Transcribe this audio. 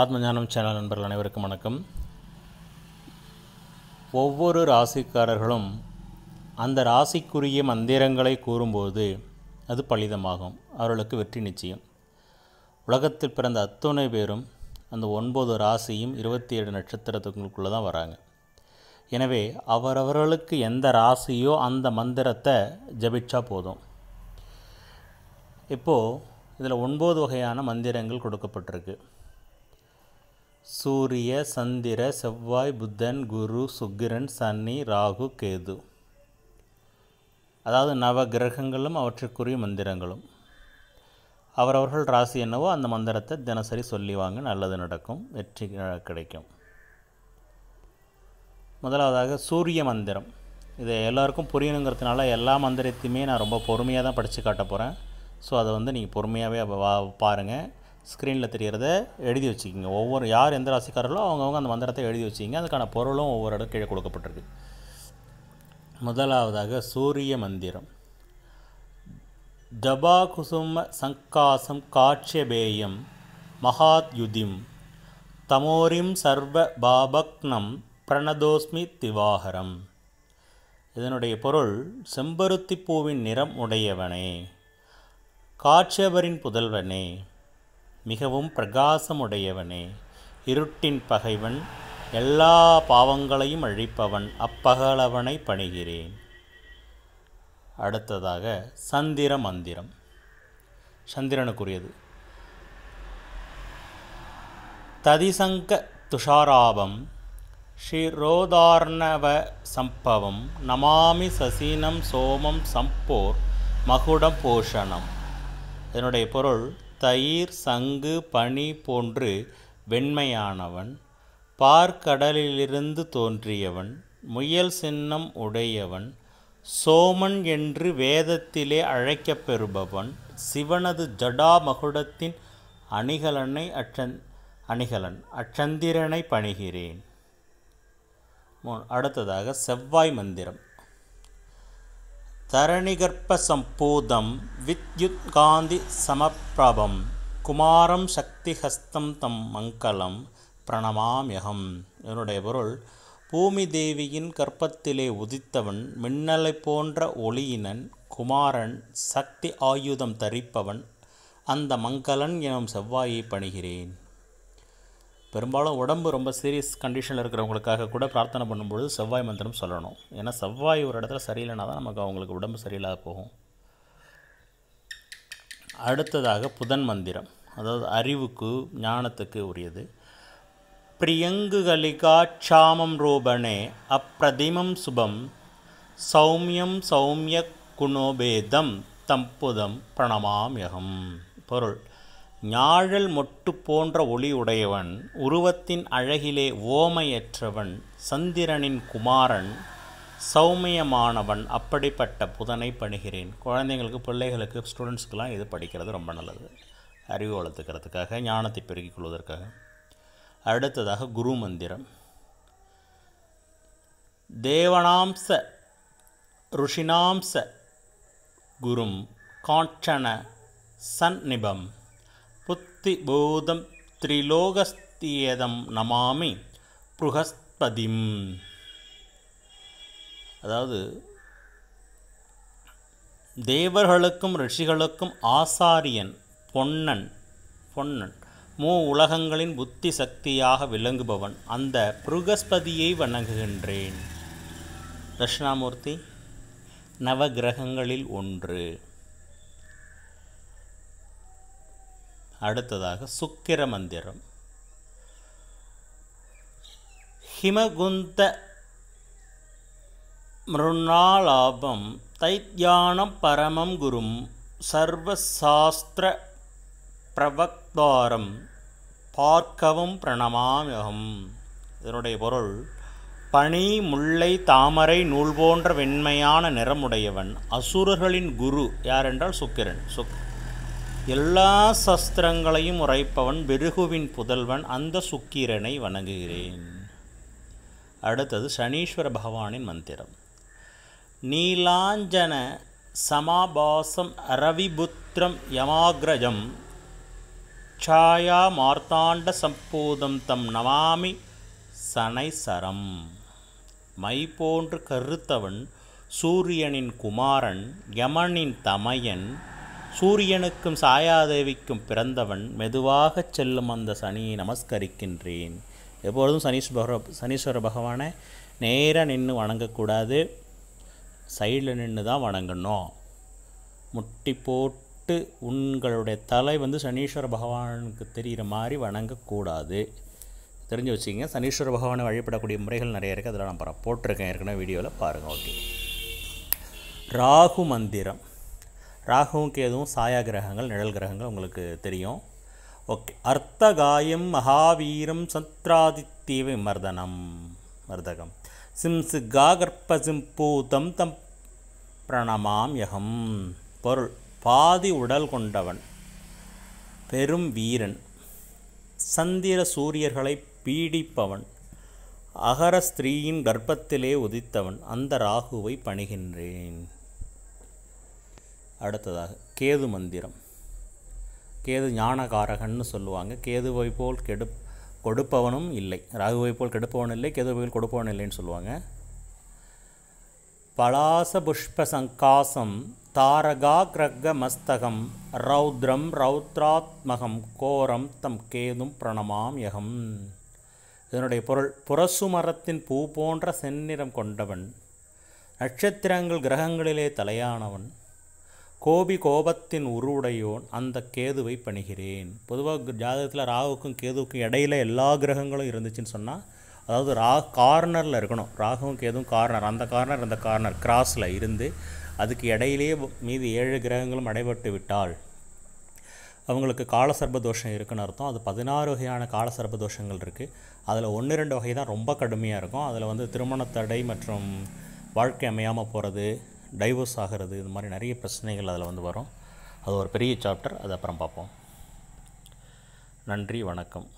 ஆத்மஞானம் channel நண்பர்கள் அனைவருக்கும் வணக்கம் ஒவ்வொரு ராசிக்காரர்களும் அந்த ராசிக்குரிய மந்திரங்களை கூறும்போது அது பலிதமாகும் அவர்களுக்கு வெற்றி நிச்சயம் உலகத்தில் பிறந்த அத்துணை பேரும் அந்த ஒன்பது ராசியும் இருபத்தி ஏழு நட்சத்திரத்துக்குள்ளே தான் வராங்க எனவே அவரவர்களுக்கு எந்த ராசியோ அந்த மந்திரத்தை ஜபிச்சா போதும் இப்போது இதில் ஒன்பது வகையான மந்திரங்கள் கொடுக்கப்பட்டிருக்கு சூரிய சந்திர செவ்வாய் புத்தன் குரு சுக்கிரன் சனி ராகு கேது அதாவது நவ கிரகங்களும் அவற்றுக்குரிய மந்திரங்களும் அவரவர்கள் ராசி என்னவோ அந்த மந்திரத்தை தினசரி சொல்லி வாங்க நல்லது நடக்கும் வெற்றி கிடைக்கும் முதலாவதாக சூரிய மந்திரம் இது எல்லாருக்கும் புரியணுங்கிறதுனால எல்லா மந்திரத்தையுமே நான் ரொம்ப பொறுமையாக தான் படித்து காட்ட போகிறேன் ஸோ அதை வந்து நீங்கள் பொறுமையாகவே வா பாருங்கள் ஸ்க்ரீனில் தெரிகிறத எழுதி வச்சுக்கிங்க ஒவ்வொரு யார் எந்த ராசிக்காரர்களோ அவங்கவுங்க அந்த மந்திரத்தை எழுதி வச்சுக்கிங்க அதுக்கான பொருளும் ஒவ்வொரு இடம் கீழே கொடுக்கப்பட்டிருக்கு முதலாவதாக சூரிய மந்திரம் ஜபா குசும சங்காசம் காட்சியபேயம் மகாத்யுதிம் தமோரிம் சர்வ பாபக்னம் பிரணதோஸ்மி திவாகரம் இதனுடைய பொருள் செம்பருத்தி பூவின் நிறம் உடையவனே காட்சியபரின் புதல்வனே மிகவும் பிரகாசமுடையவனே இருட்டின் பகைவன் எல்லா பாவங்களையும் அழிப்பவன் அப்பகலவனை பணிகிறேன் அடுத்ததாக சந்திர மந்திரம் சந்திரனுக்குரியது ததிசங்க துஷாராபம் ஷிரோதார்ணவ சம்பவம் நமாமி சசீனம் சோமம் சம்போர் மகுடம் போஷணம் இதனுடைய பொருள் தயிர் சங்கு பனி போன்று வெண்மையானவன் பார்க்கடலிலிருந்து தோன்றியவன் முயல் சின்னம் உடையவன் சோமன் என்று வேதத்திலே அழைக்கப் பெறுபவன் சிவனது ஜடாமகுடத்தின் அணிகலனை அச்சந் அணிகலன் அச்சந்திரனை பணிகிறேன் அடுத்ததாக செவ்வாய் மந்திரம் தரணிகர்ப்பசம்பூதம் வித்யுத்காந்தி சமப்பிரபம் குமாரம் சக்திஹஸ்தம் தம் மங்களம் பிரணமாமியகம் இதனுடைய பொருள் பூமி தேவியின் கற்பத்திலே உதித்தவன் மின்னலை போன்ற ஒளியினன் குமாரன் சக்தி ஆயுதம் தரிப்பவன் அந்த மங்களன் எனும் செவ்வாயை பணிகிறேன் பெரும்பாலும் உடம்பு ரொம்ப சீரியஸ் கண்டிஷனில் இருக்கிறவங்களுக்காக கூட பிரார்த்தனை பண்ணும்பொழுது செவ்வாய் மந்திரம் சொல்லணும் ஏன்னா செவ்வாய் ஒரு இடத்துல சரியில்லைனா தான் நமக்கு அவங்களுக்கு உடம்பு சரியில்லாத போகும் அடுத்ததாக புதன் மந்திரம் அதாவது அறிவுக்கு ஞானத்துக்கு உரியது சாமம் ரூபணே அப்பிரதிமம் சுபம் சௌமியம் சௌமிய குணோபேதம் தம்புதம் பிரணமாமியகம் பொருள் ஞாழல் மொட்டு போன்ற ஒளியுடையவன் உருவத்தின் அழகிலே ஓமையற்றவன் சந்திரனின் குமாரன் சௌமியமானவன் அப்படிப்பட்ட புதனை பணிகிறேன் குழந்தைங்களுக்கு பிள்ளைகளுக்கு ஸ்டூடெண்ட்ஸ்க்கெலாம் இது படிக்கிறது ரொம்ப நல்லது அறிவு வளர்த்துக்கிறதுக்காக ஞானத்தை பெருக்கிக் கொள்வதற்காக அடுத்ததாக குரு மந்திரம் தேவனாம்ச ருஷினாம்ச குரும் காஞ்சன சந்நிபம் முக்திபோதம் த்ரிலோகஸ்தியதம் நமாமி புருகஸ்பதிம் அதாவது தேவர்களுக்கும் ரிஷிகளுக்கும் ஆசாரியன் பொன்னன் பொன்னன் மூ உலகங்களின் புத்தி சக்தியாக விளங்குபவன் அந்த புருகஸ்பதியை வணங்குகின்றேன் தட்சிணாமூர்த்தி நவகிரகங்களில் ஒன்று அடுத்ததாக சுக்கிர மந்திரம் ஹிமகுந்த மிருணாலாபம் தைத்யானம் பரமம் குரும் சர்வசாஸ்திர பிரவக்தாரம் பார்க்கவும் பிரணமாமியகம் இதனுடைய பொருள் பனி முல்லை தாமரை நூல் போன்ற வெண்மையான நிறமுடையவன் அசுரர்களின் குரு யாரென்றால் சுக்கிரன் சுக் எல்லா சஸ்திரங்களையும் உரைப்பவன் பெருகுவின் புதல்வன் அந்த சுக்கிரனை வணங்குகிறேன் அடுத்தது சனீஸ்வர பகவானின் மந்திரம் நீலாஞ்சன சமாபாசம் ரவிபுத்திரம் யமாகிரஜம் சாயா மார்த்தாண்ட சம்பூதம் தம் நமாமி சனைசரம் மை போன்று கருத்தவன் சூரியனின் குமாரன் யமனின் தமையன் சூரியனுக்கும் சாயாதேவிக்கும் பிறந்தவன் மெதுவாகச் செல்லும் அந்த சனியை நமஸ்கரிக்கின்றேன் எப்பொழுதும் சனீஸ்வர சனீஸ்வர பகவானை நேராக நின்று வணங்கக்கூடாது சைடில் நின்று தான் வணங்கணும் முட்டி போட்டு உங்களுடைய தலை வந்து சனீஸ்வர பகவானுக்கு தெரிகிற மாதிரி வணங்கக்கூடாது தெரிஞ்சு வச்சுக்கோங்க சனீஸ்வர பகவானை வழிபடக்கூடிய முறைகள் நிறைய இருக்குது அதில் நான் போட்டிருக்கேன் ஏற்கனவே வீடியோவில் பாருங்கள் ஓகே ராகு மந்திரம் ராகுவும் கேதுவும் சாயா கிரகங்கள் நிழல் கிரகங்கள் உங்களுக்கு தெரியும் ஓகே அர்த்தகாயம் மகாவீரம் சத்ராதித்தீவை மர்தனம் மர்தகம் சிம்சு காகர்ப்ப சிம்பூதம் தம் பிரணமாம் யகம் பொருள் பாதி உடல் கொண்டவன் பெரும் வீரன் சந்திர சூரியர்களை பீடிப்பவன் அகர ஸ்திரீயின் கர்ப்பத்திலே உதித்தவன் அந்த ராகுவை பணிகின்றேன் அடுத்ததாக கேது மந்திரம் கேது ஞானகாரகன்னு சொல்லுவாங்க கேதுவை போல் கெடு கொடுப்பவனும் இல்லை ராகுவை போல் கெடுப்பவன் இல்லை கேதுவை போல் கொடுப்பவன் இல்லைன்னு சொல்லுவாங்க பலாச புஷ்ப சங்காசம் தாரகாகிரக மஸ்தகம் ரௌத்ரம் ரௌத்ராத்மகம் கோரம் தம் கேதும் பிரணமாம் யகம் இதனுடைய பொருள் புரசு மரத்தின் பூ போன்ற செந்நிறம் கொண்டவன் நட்சத்திரங்கள் கிரகங்களிலே தலையானவன் கோபி கோபத்தின் உருவுடையோன் அந்த கேதுவை பணிகிறேன் பொதுவாக ஜாதகத்தில் ராகுக்கும் கேதுவுக்கும் இடையில எல்லா கிரகங்களும் இருந்துச்சுன்னு சொன்னால் அதாவது ரா கார்னரில் இருக்கணும் ராகுவும் கேதுவும் கார்னர் அந்த கார்னர் அந்த கார்னர் கிராஸில் இருந்து அதுக்கு இடையிலேயே மீது ஏழு கிரகங்களும் அடைபட்டு விட்டால் அவங்களுக்கு காலசர்ப தோஷம் இருக்குன்னு அர்த்தம் அது பதினாறு வகையான காலசர்ப தோஷங்கள் இருக்குது அதில் ஒன்று ரெண்டு வகை தான் ரொம்ப கடுமையாக இருக்கும் அதில் வந்து திருமண தடை மற்றும் வாழ்க்கை அமையாமல் போகிறது டைவர்ஸ் ஆகிறது இது மாதிரி நிறைய பிரச்சனைகள் அதில் வந்து வரும் அது ஒரு பெரிய சாப்டர் அது அப்புறம் பார்ப்போம் நன்றி வணக்கம்